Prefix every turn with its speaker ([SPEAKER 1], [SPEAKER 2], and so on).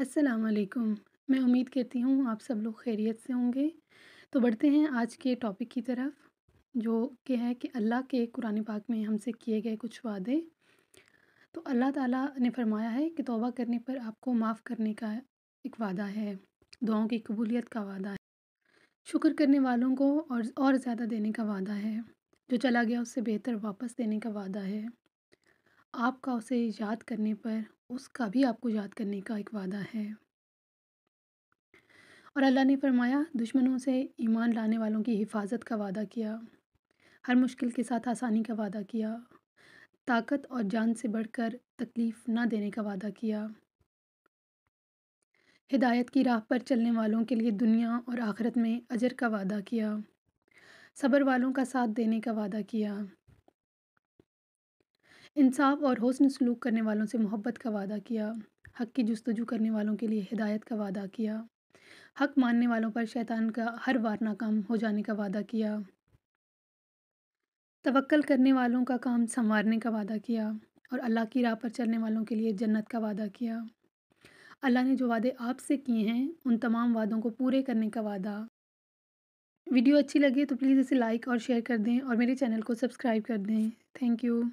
[SPEAKER 1] अस्सलाम वालेकुम मैं उम्मीद करती हूँ आप सब लोग खैरियत से होंगे तो बढ़ते हैं आज के टॉपिक की तरफ जो कि है कि अल्लाह के कुरान पाक में हमसे किए गए कुछ वादे तो अल्लाह ताला ने फरमाया है कि तौबा करने पर आपको माफ़ करने का एक वादा है दुआओं की कबूलियत का वादा है शुक्र करने वालों को और और ज़्यादा देने का वादा है जो चला गया उससे बेहतर वापस देने का वादा है आपका उसे याद करने पर उसका भी आपको याद करने का एक वादा है और अल्लाह ने फरमाया दुश्मनों से ईमान लाने वालों की हिफाजत का वादा किया हर मुश्किल के साथ आसानी का वादा किया ताकत और जान से बढ़कर तकलीफ़ ना देने का वादा किया हिदायत की राह पर चलने वालों के लिए दुनिया और आखरत में अजर का वादा किया सब्र वालों का साथ देने का वादा किया इंसाफ़ और हुस्न सलूक करने वालों से मोहब्बत का वादा किया हक़ की जस्तजू करने वालों के लिए हिदायत का वादा किया हक़ मानने वालों पर शैतान का हर बार नाकाम हो जाने का वादा किया तवक्ल करने वालों का काम संवारने का वादा किया और अल्लाह की राह पर चलने वालों के लिए जन्नत का वादा किया अल्लाह ने जो वादे आपसे किए हैं उन तमाम वादों को पूरे करने का वादा वीडियो अच्छी लगे तो प्लीज़ इसे लाइक और शेयर कर दें और मेरे चैनल को सब्सक्राइब कर दें थैंक यू